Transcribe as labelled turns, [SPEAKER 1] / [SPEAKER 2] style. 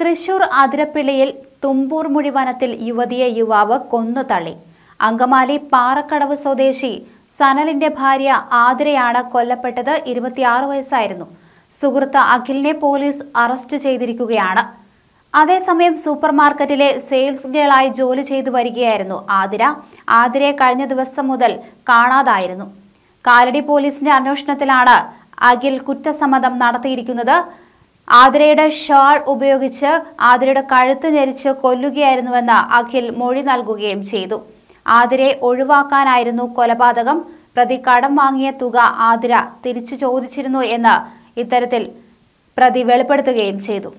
[SPEAKER 1] തൃശൂർ അതിരപ്പിള്ളിയിൽ തുമ്പൂർ മുഴിവനത്തിൽ യുവതിയെ യുവാവ് കൊന്നു തള്ളി അങ്കമാലി പാറക്കടവ് സ്വദേശി സനലിന്റെ ഭാര്യ ആതിരയാണ് കൊല്ലപ്പെട്ടത് ഇരുപത്തിയാറ് വയസ്സായിരുന്നു സുഹൃത്ത് അഖിലിനെ പോലീസ് അറസ്റ്റ് ചെയ്തിരിക്കുകയാണ് അതേസമയം സൂപ്പർമാർക്കറ്റിലെ സെയിൽസ് ഗേളായി ജോലി ചെയ്തു വരികയായിരുന്നു ആതിര ആതിരയെ കഴിഞ്ഞ ദിവസം മുതൽ കാണാതായിരുന്നു കാലടി പോലീസിന്റെ അന്വേഷണത്തിലാണ് അഖിൽ കുറ്റസമ്മതം നടത്തിയിരിക്കുന്നത് ആതിരയുടെ ഷാൾ ഉപയോഗിച്ച് ആതിരയുടെ കഴുത്ത് ഞെരിച്ച് കൊല്ലുകയായിരുന്നുവെന്ന് അഖിൽ മൊഴി നൽകുകയും ചെയ്തു ആതിരയെ ഒഴിവാക്കാനായിരുന്നു കൊലപാതകം പ്രതി കടം വാങ്ങിയ തുക ആതിര തിരിച്ചു ചോദിച്ചിരുന്നു എന്ന് ഇത്തരത്തിൽ പ്രതി വെളിപ്പെടുത്തുകയും ചെയ്തു